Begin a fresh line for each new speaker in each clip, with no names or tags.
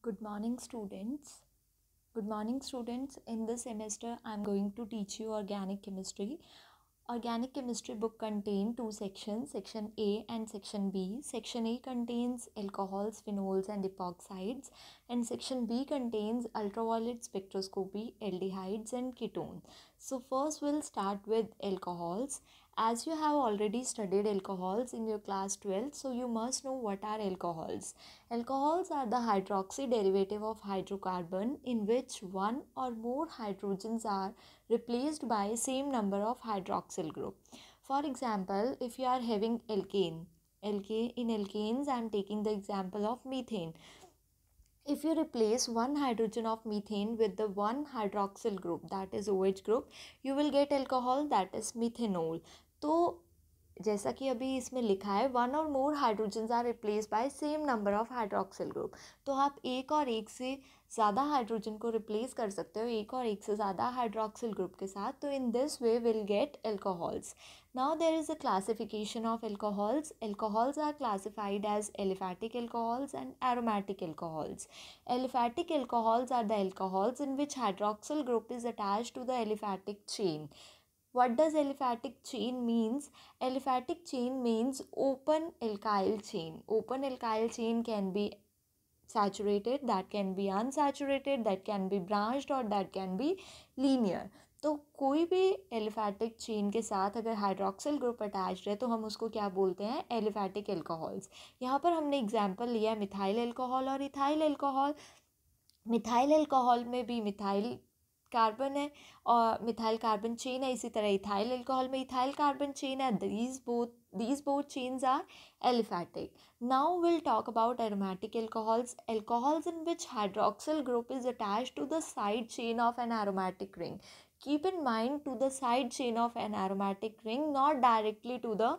Good morning, students. Good morning, students. In this semester, I am going to teach you organic chemistry. Organic chemistry book contain two sections, section A and section B. Section A contains alcohols, phenols and epoxides and section B contains ultraviolet spectroscopy, aldehydes and ketones. So first we'll start with alcohols as you have already studied alcohols in your class 12 so you must know what are alcohols alcohols are the hydroxy derivative of hydrocarbon in which one or more hydrogens are replaced by same number of hydroxyl group for example if you are having alkane alkane in alkanes i am taking the example of methane if you replace one hydrogen of methane with the one hydroxyl group that is OH group you will get alcohol that is methanol तो जैसा कि अभी इसमें लिखा है one और more hydrogens are replace by same number of hydroxyl group तो आप एक और एक से ज़्यादा हाइड्रोजन को रिप्लेस कर सकते हो एक और एक से ज़्यादा हाइड्रोक्सिल ग्रुप के साथ तो in this way will get alcohols now there is a classification of alcohols alcohols are classified as aliphatic alcohols and aromatic alcohols aliphatic alcohols are the alcohols in which hydroxyl group is attach to the aliphatic chain what does aliphatic chain means aliphatic chain means open alkyl chain open alkyl chain can be saturated that can be unsaturated that can be branched or that can be linear तो कोई भी aliphatic chain के साथ अगर hydroxyl group attach है तो हम उसको क्या बोलते हैं एलिफैटिक एल्कोहल्स यहाँ पर हमने एग्जांपल लिया मिथाइल एल्कोहल और इथाइल एल्कोहल मिथाइल एल्कोहल में भी मिथाइल कार्बन है और मिथाइल कार्बन चेन है इसी तरह इथाइल अल्कोहल में इथाइल कार्बन चेन है these both these both chains are aliphatic now will talk about aromatic alcohols alcohols in which hydroxyl group is attach to the side chain of an aromatic ring keep in mind to the side chain of an aromatic ring not directly to the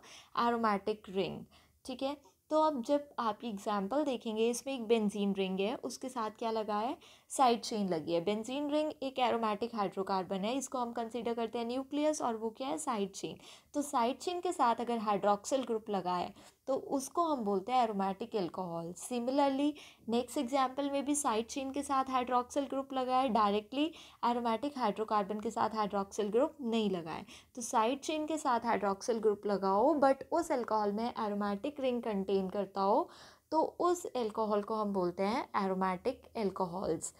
aromatic ring ठीक है तो अब जब आपकी example देखेंगे इसमें एक benzene ring है उसके साथ क्या लगा है साइड चेन लगी है बेंजीन रिंग एक एरोमेटिक हाइड्रोकार्बन है इसको हम कंसिडर करते हैं न्यूक्लियस और वो क्या है साइड चेन तो साइड चेन के साथ अगर हाइड्रोक्सिल ग्रुप लगा है तो उसको हम बोलते हैं aromatic alcohol similarly next example में भी साइड चेन के साथ हाइड्रोक्सिल ग्रुप लगाए डायरेक्टली एरोमेटिक हाइड्रोकार्बन के साथ हाइड्रोक्सिल ग्रुप नहीं लगाए तो साइड चेन के साथ हाइड्रोक्सिल ग्रुप लगाओ बट उस एल्कोहल में एरोमेटिक रिंग कंटेन करता हो तो उस एल्कोहल को हम बोलते हैं aromatic alcohols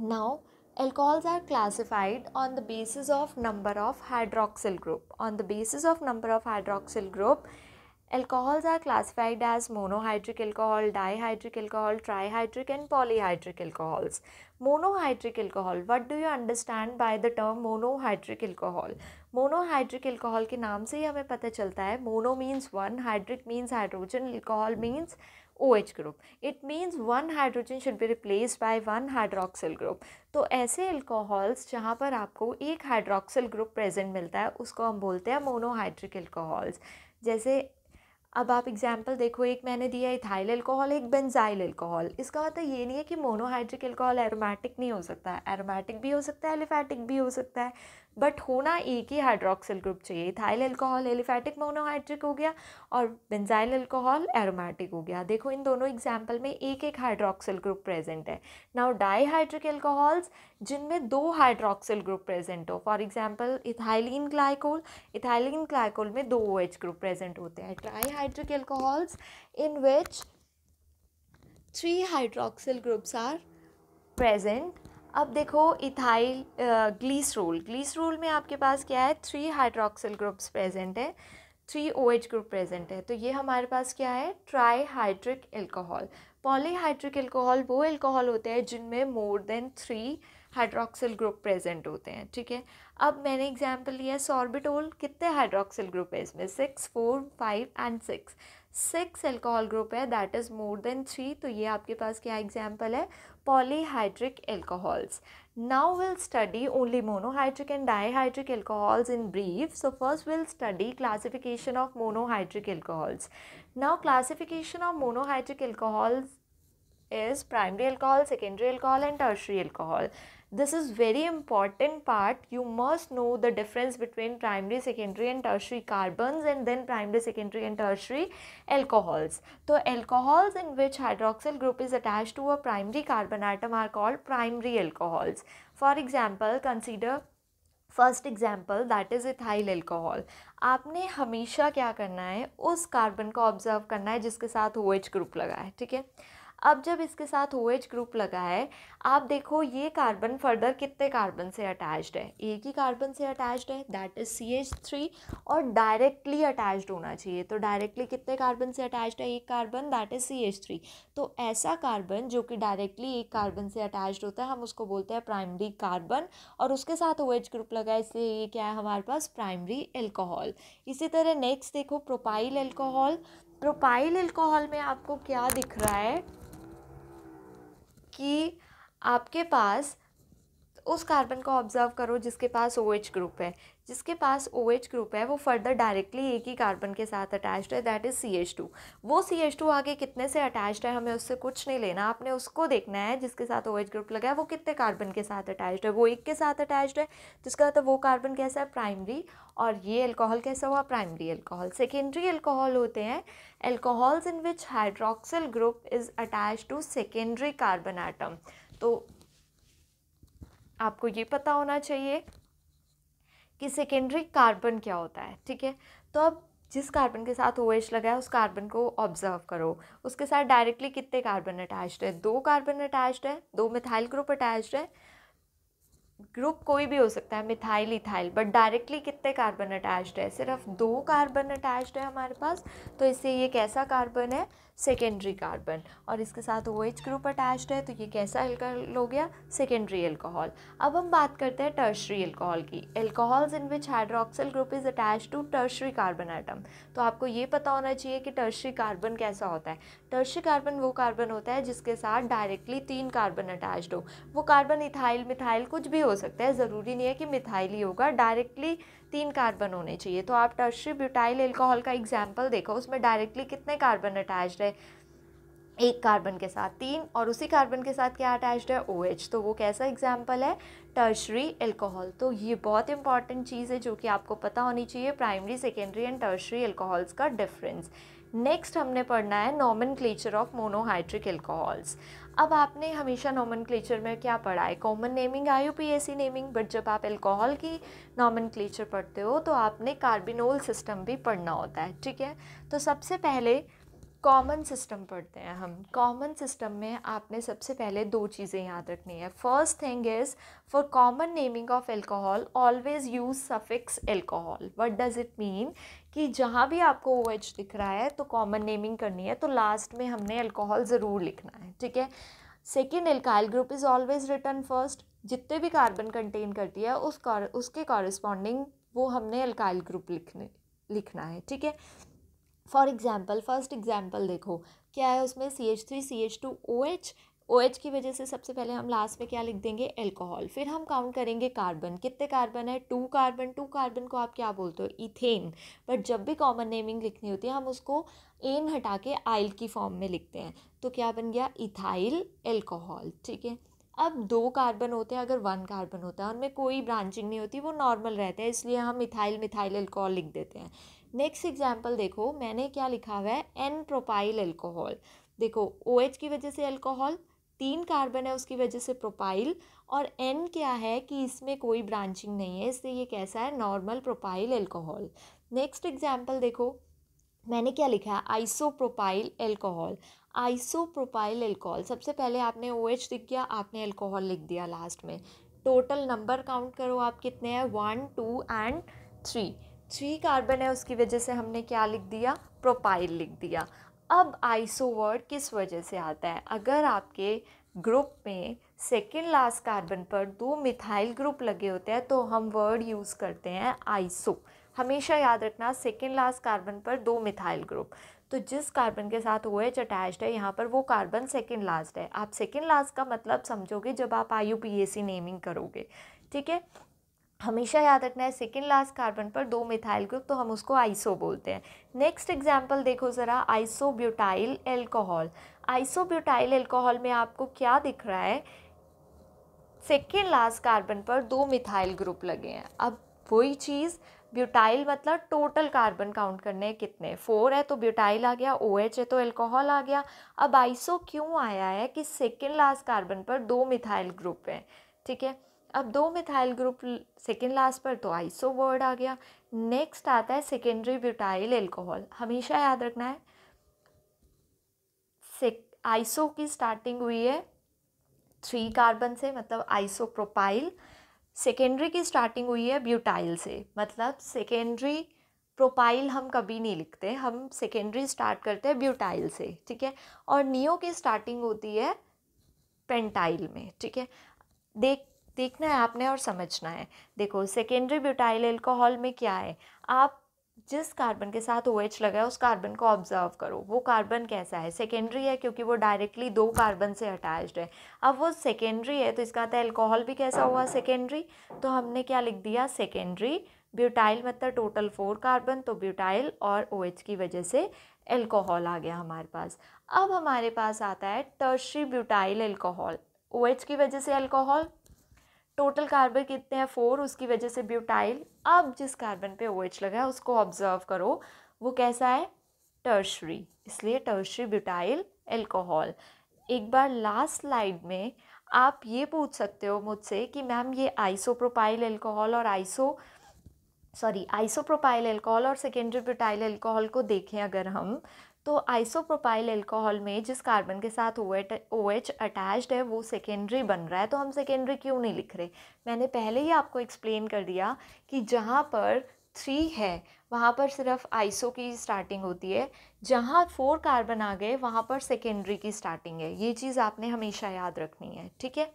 now alcohols are classified on the basis of number of hydroxyl group on the basis of number of hydroxyl group alcohols are classified as monohydric alcohol dihydric alcohol trihydric and polyhydric alcohols monohydric alcohol what do you understand by the term monohydric alcohol monohydric alcohol के नाम से ही हमें पता चलता है mono means one hydric means hydrogen alcohol means O H group it means one hydrogen should be replace by one hydroxyl group तो ऐसे एल्कोहल्स जहाँ पर आपको एक हाइड्रोक्सिल ग्रुप प्रेजेंट मिलता है उसको हम बोलते हैं मोनोहाइड्रिक एल्कोहल्स जैसे अब आप एग्जाम्पल देखो एक मैंने दिया इथाइल एल्कोहल एक बेंजाइल एल्कोहल इसका मतलब ये नहीं है कि मोनोहाइड्रिक एल्कोहल एरोमेटिक नहीं हो सकता एरोमेटिक भी हो सकता है एलिफैटिक भी हो सकता है बट होना एक ही हाइड्रोक्सिल ग्रुप चाहिए थाइल एल्कोहल एलिफैटिक मोनोहाइड्रिक हो गया और बेंजाइल एल्कोहल एरोमेटिक हो गया देखो इन दोनों एग्जाम्पल में एक एक हाइड्रोक्सिल ग्रुप प्रेजेंट है नाउ डाईहाइड्रिक एल्कोहल्स जिनमें दो हाइड्रोक्सिल ग्रुप प्रेजेंट हो for example ethylene glycol ethylene glycol में दो ओ एच ग्रुप प्रेजेंट होते हैं trihydric alcohols in which three hydroxyl groups are present अब देखो इथाइल ग्लीसरोल ग्लीसरोल में आपके पास क्या है थ्री हाइड्रोक्सिल ग्रुप्स प्रेजेंट है three O H group present है तो ये हमारे पास क्या है trihydric alcohol polyhydric alcohol वो एल्कोहल होते हैं जिनमें more than three hydroxyl group present होते हैं ठीक है अब मैंने एग्जाम्पल लिया सॉर्बिटोल कितने हाइड्रोक्सिल ग्रुप है इसमें six four five and six six alcohol group है that is more than three तो ये आपके पास क्या एग्जाम्पल है polyhydric alcohols. Now we'll study only monohydric and dihydric alcohols in brief. So first we'll study classification of monohydric alcohols. Now classification of monohydric alcohols is primary alcohol, secondary alcohol and tertiary alcohol. this is very important part you must know the difference between primary secondary and tertiary carbons and then primary secondary and tertiary alcohols so alcohols in which hydroxyl group is attached to a primary carbon atom are called primary alcohols for example consider first example that is ethyl alcohol आपने हमेशा क्या करना है उस carbon को observe करना है जिसके साथ ओ एच ग्रुप लगा है ठीक है अब जब इसके साथ ओ OH ग्रुप लगा है आप देखो ये कार्बन फर्दर कितने कार्बन से अटैच्ड है एक ही कार्बन से अटैच्ड है that is C H three और डायरेक्टली अटैच्ड होना चाहिए तो डायरेक्टली कितने कार्बन से अटैच्ड है एक carbon that is C H three तो ऐसा कार्बन जो कि डायरेक्टली एक कार्बन से अटैच्ड होता है हम उसको बोलते हैं प्राइमरी कार्बन और उसके साथ ओ OH ग्रुप लगा है इसलिए ये क्या है हमारे पास प्राइमरी एल्कोहल इसी तरह नेक्स्ट देखो प्रोपाइल एल्कोहल प्रोपाइल एल्कोहल में आपको क्या दिख रहा है कि आपके पास उस कार्बन को ऑब्ज़र्व करो जिसके पास ओ एच ग्रुप है जिसके पास ओ OH ग्रुप है वो फर्दर डायरेक्टली एक ही कार्बन के साथ अटैच है that is C H two वो सी एच टू आगे कितने से अटैच्ड है हमें उससे कुछ नहीं लेना आपने उसको देखना है जिसके साथ ओ OH ग्रुप लगा है वो कितने कार्बन के साथ अटैच्ड है वो एक के साथ अटैच्ड है जिसका मतलब वो कार्बन कैसा है प्राइमरी और ये अल्कोहल कैसा हुआ प्राइमरी अल्कोहल सेकेंडरी अल्कोहल होते हैं alcohols in which hydroxyl group is attach to secondary carbon atom तो आपको ये पता होना चाहिए कि सेकेंडरी कार्बन क्या होता है ठीक है तो अब जिस कार्बन के साथ ओ OH लगा है उस कार्बन को ऑब्जर्व करो उसके साथ डायरेक्टली कितने कार्बन अटैच्ड है दो कार्बन अटैच्ड है दो मिथाइल ग्रुप अटैच्ड है ग्रुप कोई भी हो सकता है मिथाइल इथाइल बट डायरेक्टली कितने कार्बन अटैच्ड है सिर्फ दो कार्बन अटैच्ड है हमारे पास तो इससे ये कैसा कार्बन है सेकेंडरी कार्बन और इसके साथ ओ एच ग्रुप अटैच्ड है तो ये कैसा एल्कोहल हो गया सेकेंडरी एल्कोहल अब हम बात करते हैं टर्शरी एल्कोहल की alcohols in which hydroxyl group is attach to tertiary carbon atom तो आपको ये पता होना चाहिए कि टर्शरी कार्बन कैसा होता है टर्शरी कार्बन वो कार्बन होता है जिसके साथ डायरेक्टली तीन कार्बन अटैच्ड हो वो कार्बन इथाइल मिथाइल कुछ भी हो सकता है ज़रूरी नहीं है कि मिथाइल ही होगा डायरेक्टली तीन कार्बन होने चाहिए तो आप टर्शरी ब्यूटाइल एल्कोहल का एग्जाम्पल देखो उसमें डायरेक्टली कितने कार्बन अटैच है एक कार्बन के साथ तीन और उसी कार्बन के साथ क्या अटैच्ड है ओ OH, तो वो कैसा एग्जाम्पल है टर्शरी एल्कोहल तो ये बहुत इंपॉर्टेंट चीज़ है जो कि आपको पता होनी चाहिए primary secondary and tertiary alcohols का डिफरेंस नेक्स्ट हमने पढ़ना है nomenclature of monohydric alcohols अब आपने हमेशा नॉमन में क्या पढ़ा है common naming I U naming but जब आप एल्कोहल की नॉमन पढ़ते हो तो आपने कार्बिनोल सिस्टम भी पढ़ना होता है ठीक है तो सबसे पहले कॉमन सिस्टम पढ़ते हैं हम कॉमन सिस्टम में आपने सबसे पहले दो चीज़ें याद रखनी है first thing is for common naming of alcohol always use suffix alcohol what does it mean कि जहाँ भी आपको ओ OH एच दिख रहा है तो कॉमन नेमिंग करनी है तो लास्ट में हमने अल्कोहल ज़रूर लिखना है ठीक है second alkyl group is always written first जितने भी कार्बन कंटेन करती है उस कार उसके कॉरस्पॉन्डिंग वो हमने अल्काइल ग्रुप लिखने लिखना है ठीक है फॉर एग्ज़ाम्पल फर्स्ट एग्ज़ाम्पल देखो क्या है उसमें C H three C H two O H O OH की वजह से सबसे पहले हम लास्ट में क्या लिख देंगे एल्कोहल फिर हम काउंट करेंगे कार्बन कितने कार्बन है टू कार्बन टू कार्बन को आप क्या बोलते हो इथेन बट जब भी कॉमन नेमिंग लिखनी होती है हम उसको एन हटा के आइल की फॉर्म में लिखते हैं तो क्या बन गया इथाइल एल्कोहल ठीक है अब दो कार्बन होते हैं अगर वन कार्बन होता है उनमें कोई ब्रांचिंग नहीं होती वो नॉर्मल रहते हैं इसलिए हम इथाइल मिथाइल एल्कोहल लिख देते हैं नेक्स्ट एग्जाम्पल देखो मैंने क्या लिखा हुआ है एन प्रोपाइल एल्कोहल देखो ओ OH की वजह से एल्कोहल तीन कार्बन है उसकी वजह से प्रोपाइल और एन क्या है कि इसमें कोई ब्रांचिंग नहीं है इसलिए ये कैसा है normal propyl alcohol next example देखो मैंने क्या लिखा है आइसोप्रोपाइल एल्कोहल आइसोप्रोपाइल एल्कोहल सबसे पहले आपने ओ OH एच लिख दिया आपने एल्कोहल लिख दिया लास्ट में टोटल नंबर काउंट करो आप कितने हैं one two and three three carbon है उसकी वजह से हमने क्या लिख दिया प्रोपाइल लिख दिया अब आइसो वर्ड किस वजह से आता है अगर आपके ग्रुप में सेकेंड लास्ट कार्बन पर दो मिथाइल ग्रुप लगे होते हैं तो हम वर्ड यूज़ करते हैं आइसो हमेशा याद रखना सेकेंड लास्ट कार्बन पर दो मिथाइल ग्रुप तो जिस कार्बन के साथ ओ एच अटैच्ड है यहाँ पर वो कार्बन सेकेंड लास्ट है आप सेकेंड लास्ट का मतलब समझोगे जब आप I U P C naming करोगे ठीक है हमेशा याद रखना है सेकेंड लास्ट कार्बन पर दो मिथाइल ग्रुप तो हम उसको आइसो बोलते हैं नेक्स्ट एग्जाम्पल देखो ज़रा आइसोब्यूटाइल एल्कोहल आइसोब्यूटाइल एल्कोहल में आपको क्या दिख रहा है सेकेंड लास्ट कार्बन पर दो मिथाइल ग्रुप लगे हैं अब वही चीज़ ब्यूटाइल मतलब टोटल कार्बन काउंट करने हैं कितने फोर है तो ब्यूटाइल आ गया ओ OH है तो एल्कोहल आ गया अब आइसो क्यों आया है कि सेकेंड लास्ट कार्बन पर दो मिथाइल ग्रुप हैं ठीक है अब दो मिथाइल ग्रुप सेकेंड लास्ट पर तो आइसो वर्ड आ गया नेक्स्ट आता है सेकेंडरी ब्यूटाइल एल्कोहल हमेशा याद रखना है आइसो की स्टार्टिंग हुई है थ्री कार्बन से मतलब आइसो प्रोपाइल सेकेंडरी की स्टार्टिंग हुई है ब्यूटाइल से मतलब सेकेंडरी प्रोपाइल हम कभी नहीं लिखते हम सेकेंडरी स्टार्ट करते हैं ब्यूटाइल से ठीक है और नियो की स्टार्टिंग होती है पेंटाइल में ठीक है देख देखना है आपने और समझना है देखो सेकेंडरी ब्यूटाइल एल्कोहल में क्या है आप जिस कार्बन के साथ ओ OH लगा है उस कार्बन को ऑब्जर्व करो वो कार्बन कैसा है सेकेंडरी है क्योंकि वो डायरेक्टली दो कार्बन से अटैच्ड है अब वो सेकेंडरी है तो इसका आता है एल्कोहल भी कैसा हुआ सेकेंडरी तो हमने क्या लिख दिया सेकेंडरी ब्यूटाइल मतलब टोटल फोर कार्बन तो ब्यूटाइल और ओ OH की वजह से एल्कोहल आ गया हमारे पास अब हमारे पास आता है tertiary butyl alcohol O OH की वजह से एल्कोहल टोटल कार्बन कितने हैं फोर उसकी वजह से ब्यूटाइल अब जिस कार्बन पे ओ एच लगा है उसको ऑब्जर्व करो वो कैसा है टर्शरी इसलिए टर्शरी ब्यूटाइल एल्कोहल एक बार लास्ट स्लाइड में आप ये पूछ सकते हो मुझसे कि मैम ये आइसोप्रोपाइल एल्कोहल और आइसो सॉरी आइसोप्रोपाइल एल्कोहल और सेकेंडरी ब्यूटाइल एल्कोहल को देखें अगर हम तो आइसोप्रोपाइल एल्कोहल में जिस कार्बन के साथ ओ ओ एच अटैच्ड है वो सेकेंडरी बन रहा है तो हम सेकेंडरी क्यों नहीं लिख रहे मैंने पहले ही आपको एक्सप्लेन कर दिया कि जहाँ पर थ्री है वहाँ पर सिर्फ आइसो की स्टार्टिंग होती है जहाँ फोर कार्बन आ गए वहाँ पर सेकेंडरी की स्टार्टिंग है ये चीज़ आपने हमेशा याद रखनी है ठीक है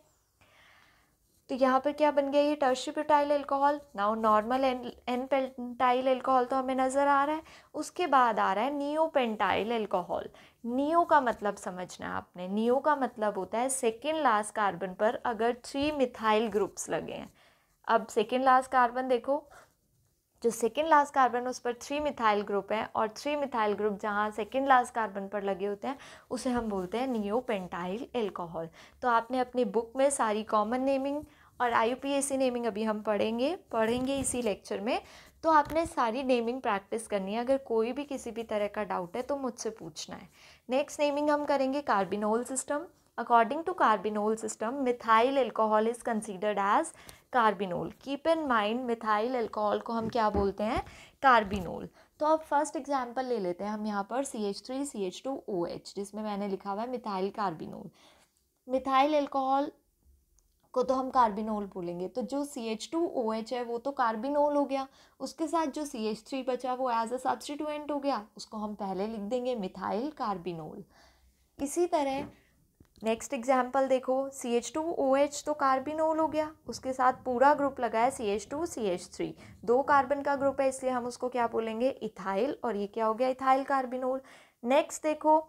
तो यहाँ पर क्या बन गया ये tertiary butyl alcohol now normal N N pentyl alcohol तो हमें नज़र आ रहा है उसके बाद आ रहा है नियो पेंटाइल एल्कोहल नियो का मतलब समझना है आपने नियो का मतलब होता है सेकेंड लास्ट कार्बन पर अगर थ्री मिथाइल ग्रुप्स लगे हैं अब सेकेंड लास्ट कार्बन देखो जो सेकेंड लास्ट कार्बन उस पर थ्री मिथाइल ग्रुप है और थ्री मिथाइल ग्रुप जहाँ सेकेंड लास्ट कार्बन पर लगे होते हैं उसे हम बोलते हैं नियो पेंटाइल एल्कोहल तो आपने अपनी बुक में सारी कॉमन नेमिंग और आई नेमिंग अभी हम पढ़ेंगे पढ़ेंगे इसी लेक्चर में तो आपने सारी नेमिंग प्रैक्टिस करनी है अगर कोई भी किसी भी तरह का डाउट है तो मुझसे पूछना है नेक्स्ट नेमिंग हम करेंगे carbinol system according to carbinol system methyl alcohol is considered as carbinol keep in mind methyl alcohol को हम क्या बोलते हैं कार्बिनोल तो अब फर्स्ट एग्जाम्पल ले लेते हैं हम यहाँ पर C H three C H two O H जिसमें मैंने लिखा हुआ है मिथाइल कार्बिनोल मिथाइल अल्कोहल को तो हम कार्बिनोल बोलेंगे तो जो C H two O H है वो तो कार्बिनोल हो गया उसके साथ जो सी एच थ्री बचा वो एज अ सब्सटीट्यूएंट हो गया उसको हम पहले लिख देंगे मिथाइल कार्बिनोल इसी तरह नेक्स्ट एग्जाम्पल देखो C H two O H तो कार्बिनोल हो गया उसके साथ पूरा ग्रुप लगा है C H two C H three दो कार्बन का ग्रुप है इसलिए हम उसको क्या बोलेंगे इथाइल और ये क्या हो गया इथाइल कार्बिनोल नेक्स्ट देखो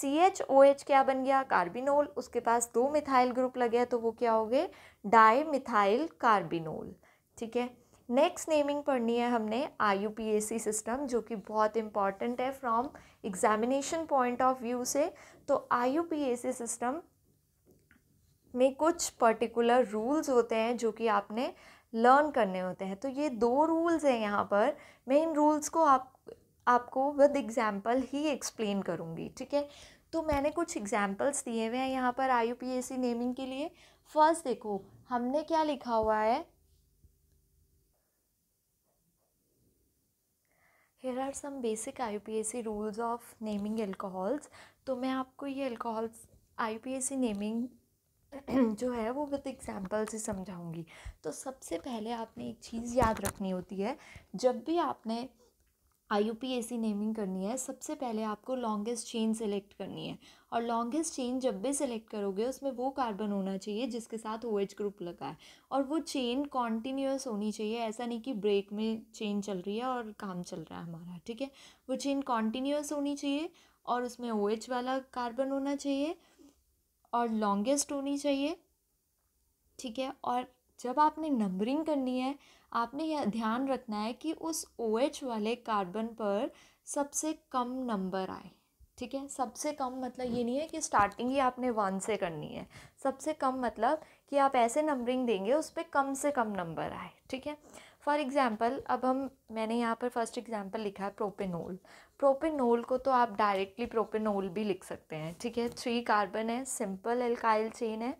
सी एच ओ एच क्या बन गया कार्बिनोल उसके पास दो मिथाइल ग्रुप लगे तो वो क्या हो गए डाई मिथाइल कार्बिनोल ठीक है नेक्स्ट नेमिंग पढ़नी है हमने आई सिस्टम जो कि बहुत इम्पॉर्टेंट है from examination point of view से तो आई सिस्टम में कुछ पर्टिकुलर रूल्स होते हैं जो कि आपने लर्न करने होते हैं तो ये दो रूल्स हैं यहाँ पर मैं इन रूल्स को आप आपको विद एग्ज़ाम्पल ही एक्सप्लेन करूँगी ठीक है तो मैंने कुछ एग्ज़ाम्पल्स दिए हुए हैं यहाँ पर आई नेमिंग के लिए फर्स्ट देखो हमने क्या लिखा हुआ है here are some basic I P S C rules of naming alcohols तो मैं आपको ये alcohols I P S C naming जो है वो विद एग्जाम्पल से समझाऊँगी तो सबसे पहले आपने एक चीज़ याद रखनी होती है जब भी आपने आई नेमिंग करनी है सबसे पहले आपको लॉन्गेस्ट चेन सेलेक्ट करनी है और लॉन्गेस्ट चेन जब भी सेलेक्ट करोगे उसमें वो कार्बन होना चाहिए जिसके साथ ओ OH ग्रुप लगा है और वो चेन कॉन्टीन्यूस होनी चाहिए ऐसा नहीं कि ब्रेक में चेन चल रही है और काम चल रहा है हमारा ठीक है वो चेन कॉन्टीन्यूस होनी चाहिए और उसमें ओ OH वाला कार्बन होना चाहिए और लॉन्गेस्ट होनी चाहिए ठीक है और जब आपने नंबरिंग करनी है आपने यह ध्यान रखना है कि उस ओ OH वाले कार्बन पर सबसे कम नंबर आए ठीक है सबसे कम मतलब ये नहीं है कि स्टार्टिंग ही आपने वन से करनी है सबसे कम मतलब कि आप ऐसे नंबरिंग देंगे उस पर कम से कम नंबर आए ठीक है फॉर एग्ज़ाम्पल अब हम मैंने यहाँ पर फर्स्ट एग्ज़ाम्पल लिखा है प्रोपेनोल प्रोपेनोल को तो आप डायरेक्टली प्रोपेनोल भी लिख सकते हैं ठीक है थ्री कार्बन है सिंपल एल्काइल चेन है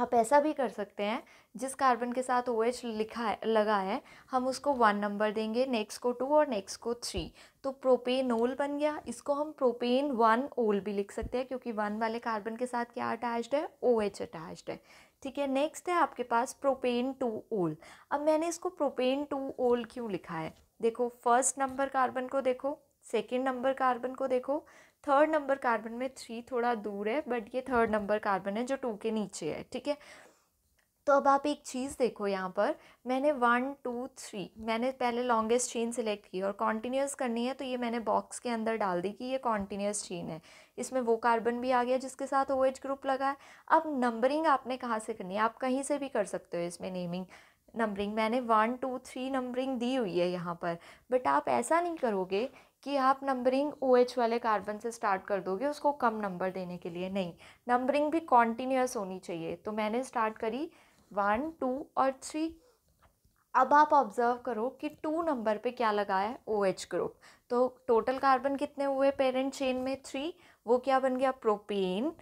आप ऐसा भी कर सकते हैं जिस कार्बन के साथ ओ OH एच लिखा है लगा है हम उसको वन नंबर देंगे नेक्स्ट को टू और नेक्स्ट को थ्री तो प्रोपेनोल बन गया इसको हम प्रोपेन वन ओल भी लिख सकते हैं क्योंकि वन वाले कार्बन के साथ क्या अटैच्ड है ओ OH एच अटैच्ड है ठीक है नेक्स्ट है आपके पास प्रोपेन टू ओल अब मैंने इसको प्रोपेन टू ओल क्यों लिखा है देखो फर्स्ट नंबर कार्बन को देखो सेकेंड नंबर कार्बन को देखो थर्ड नंबर कार्बन में थ्री थोड़ा दूर है बट ये थर्ड नंबर कार्बन है जो टू के नीचे है ठीक है तो अब आप एक चीज़ देखो यहाँ पर मैंने वन टू थ्री मैंने पहले लॉन्गेस्ट चेन सिलेक्ट की और कॉन्टीन्यूस करनी है तो ये मैंने बॉक्स के अंदर डाल दी कि ये कॉन्टीन्यूस चेन है इसमें वो कार्बन भी आ गया जिसके साथ ओ एच ग्रुप लगा है अब नंबरिंग आपने कहाँ से करनी है आप कहीं से भी कर सकते हो इसमें नेमिंग नंबरिंग मैंने वन टू थ्री नंबरिंग दी हुई है यहाँ पर बट आप ऐसा नहीं करोगे कि आप नंबरिंग ओ OH वाले कार्बन से स्टार्ट कर दोगे उसको कम नंबर देने के लिए नहीं नंबरिंग भी कॉन्टीन्यूस होनी चाहिए तो मैंने स्टार्ट करी वन टू और थ्री अब आप ऑब्ज़र्व करो कि टू नंबर पे क्या लगा है ओ OH ग्रुप तो टोटल कार्बन कितने हुए पेरेंट चेन में थ्री वो क्या बन गया प्रोपेन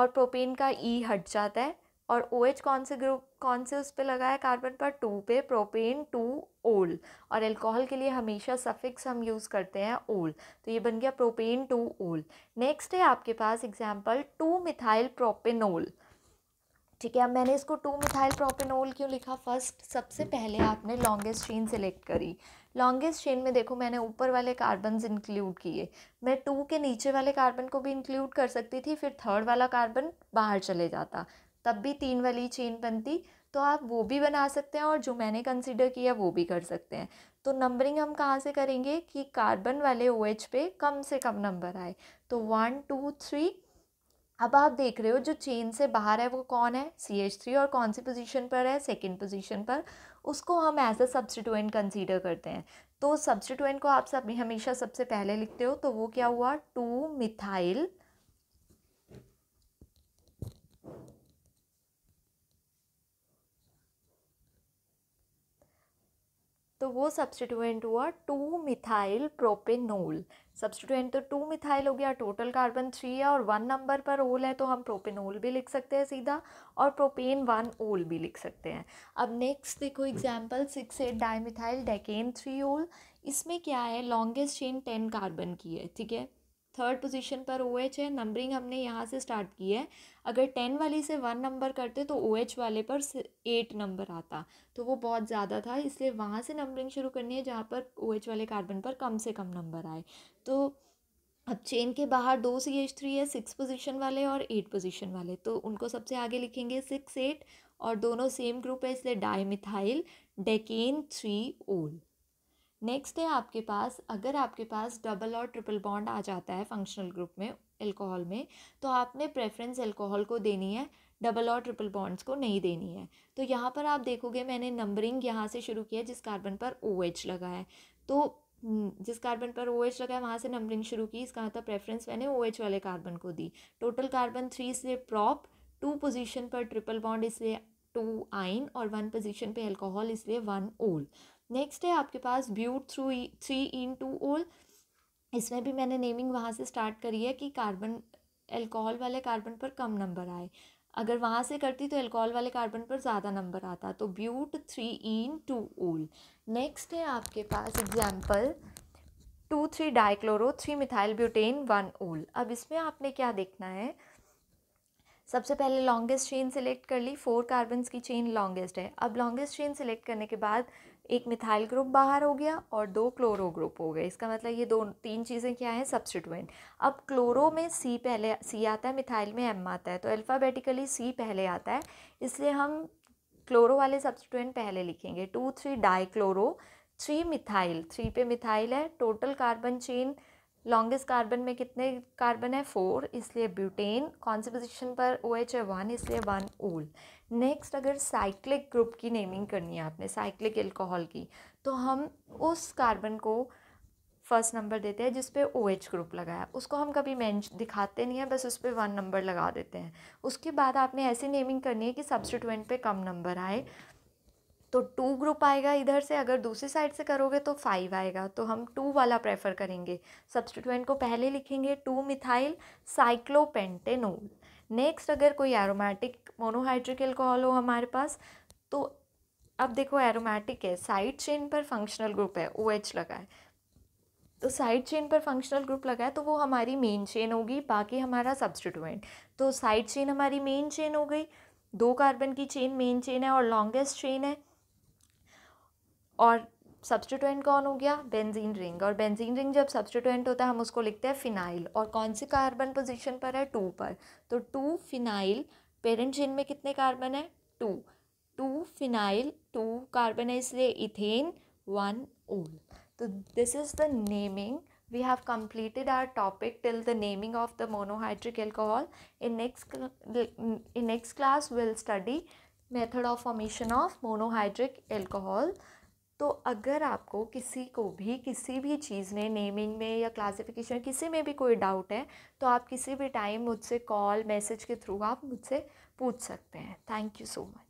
और प्रोपेन का ई e हट जाता है और ओ OH एच कौन से ग्रुप कौन से उस पर लगा है कार्बन पर टू पे प्रोपेन टू ओल और एल्कोहल के लिए हमेशा सफिक्स हम यूज़ करते हैं ओल तो ये बन गया प्रोपेन टू ओल नेक्स्ट है आपके पास एग्जाम्पल टू मिथाइल प्रोपेनोल ठीक है अब मैंने इसको टू मिथाइल प्रोपेनोल क्यों लिखा फर्स्ट सबसे पहले आपने लॉन्गेस्ट चेन सेलेक्ट करी लॉन्गेस्ट चेन में देखो मैंने ऊपर वाले कार्बन इंक्लूड किए मैं टू के नीचे वाले कार्बन को भी इंक्लूड कर सकती थी फिर थर्ड वाला कार्बन बाहर चले जाता तब भी तीन वाली चेन बनती तो आप वो भी बना सकते हैं और जो मैंने कंसिडर किया वो भी कर सकते हैं तो नंबरिंग हम कहाँ से करेंगे कि कार्बन वाले ओ OH पे कम से कम नंबर आए तो वन टू थ्री अब आप देख रहे हो जो चेन से बाहर है वो कौन है सी एच थ्री और कौन सी पोजीशन पर है सेकंड पोजीशन पर उसको हम एज अ सब्सटीट्यूएंट कंसीडर करते हैं तो सब्सटीट्यूएंट को आप सब हमेशा सबसे पहले लिखते हो तो वो क्या हुआ टू मिथाइल तो वो सब्सटीट्यूएंट हुआ टू मिथाइल प्रोपेनोल सब्सटीट्यूएंट तो टू मिथाइल हो गया टोटल कार्बन थ्री है और वन नंबर पर ओल है तो हम प्रोपेनोल भी लिख सकते हैं सीधा और प्रोपेन वन ओल भी लिख सकते हैं अब नेक्स्ट देखो example six eight di methyl decane three ol इसमें क्या है लॉन्गेस्ट चेन टेन कार्बन की है ठीक है थर्ड पोजीशन पर ओ OH है नंबरिंग हमने यहाँ से स्टार्ट की है अगर टेन वाली से वन नंबर करते तो ओ OH वाले पर एट नंबर आता तो वो बहुत ज़्यादा था इसलिए वहाँ से नंबरिंग शुरू करनी है जहाँ पर ओ OH वाले कार्बन पर कम से कम नंबर आए तो अब चेन के बाहर दो सी एच थ्री है सिक्स पोजीशन वाले और एट पोजीशन वाले तो उनको सबसे आगे लिखेंगे सिक्स एट और दोनों सेम ग्रुप है इसलिए di methyl decane three ol next है आपके पास अगर आपके पास डबल और ट्रिपल बॉन्ड आ जाता है फंक्शनल ग्रुप में एल्कोहल में तो आपने प्रेफरेंस एल्कोहल को देनी है डबल और ट्रिपल बॉन्ड्स को नहीं देनी है तो यहाँ पर आप देखोगे मैंने नंबरिंग यहाँ से शुरू किया जिस कार्बन पर ओ OH लगा है तो हम्म, जिस कार्बन पर ओ OH लगा है वहाँ से नंबरिंग शुरू की इसका मतलब प्रेफरेंस मैंने ओ OH वाले कार्बन को दी टोटल कार्बन थ्री से प्रॉप टू पोजिशन पर ट्रिपल बॉन्ड इसलिए टू आइन और वन पोजिशन पर एल्कोहल इसलिए वन ओल नेक्स्ट है आपके पास but three three yne two ol इसमें भी मैंने नेमिंग वहाँ से स्टार्ट करी है कि कार्बन एल्कोहल वाले कार्बन पर कम नंबर आए अगर वहाँ से करती तो एल्कोहल वाले कार्बन पर ज़्यादा नंबर आता तो but three yne two ol next है आपके पास example two three dichloro three methyl butane one ol अब इसमें आपने क्या देखना है सबसे पहले लॉन्गेस्ट चेन सेलेक्ट कर ली फोर कार्बन्स की चेन लॉन्गेस्ट है अब लॉन्गेस्ट चेन सेलेक्ट करने के बाद एक मिथाइल ग्रुप बाहर हो गया और दो क्लोरो ग्रुप हो गए इसका मतलब ये दो तीन चीज़ें क्या हैं सब्सटिट्यूएंट अब क्लोरो में सी पहले सी आता है मिथाइल में एम आता है तो अल्फ़ाबेटिकली सी पहले आता है इसलिए हम क्लोरो वाले सब्सटिट्यूएंट पहले लिखेंगे two three di chloro three methyl three पे मिथाइल है total carbon chain longest carbon में कितने कार्बन है फोर इसलिए ब्यूटेन कौन से पोजिशन पर ओ एच है वन इसलिए वन ओल नेक्स्ट अगर साइक्लिक ग्रुप की नेमिंग करनी है आपने साइक्लिक एल्कोहल की तो हम उस कार्बन को फर्स्ट नंबर देते हैं जिस पे ओ एच ग्रुप लगाया उसको हम कभी मैं दिखाते नहीं हैं बस उस पर वन नंबर लगा देते हैं उसके बाद आपने ऐसी नेमिंग करनी है कि सब्सटिट्यूएंट पे कम नंबर आए तो टू ग्रुप आएगा इधर से अगर दूसरी साइड से करोगे तो फाइव आएगा तो हम टू वाला प्रेफर करेंगे सब्सटिट्यूएंट को पहले लिखेंगे टू मिथाइल साइक्लोपेंटेनोल नेक्स्ट अगर कोई एरोमेटिक मोनोहाइड्रिक एल्कोहल हो हमारे पास तो अब देखो एरोमेटिक है साइड चेन पर फंक्शनल ग्रुप है ओ OH लगा है तो साइड चेन पर फंक्शनल ग्रुप लगा है तो वो हमारी मेन चेन होगी बाकी हमारा सब्सटीट्यूएंट तो साइड चेन हमारी मेन चेन हो गई दो कार्बन की चेन मेन चेन है और लॉन्गेस्ट चेन है और सब्सटीट्यूएंट कौन हो गया बेंजीन रिंग और बेंजीन रिंग जब सब्सटीट्यूएंट होता है हम उसको लिखते हैं फिनाइल और कौन सी कार्बन पोजीशन पर है टू पर तो टू फिनाइल पेरेंट चेन में कितने कार्बन है two two phenyl two carbon है इसलिए इथेन वन ओल तो this is the naming we have completed our topic till the naming of the monohydric alcohol in next in next class will study method of formation of monohydric alcohol तो अगर आपको किसी को भी किसी भी चीज़ में नेमिंग में या क्लासिफिकेशन किसी में भी कोई डाउट है तो आप किसी भी टाइम मुझसे कॉल मैसेज के थ्रू आप मुझसे पूछ सकते हैं थैंक यू सो मच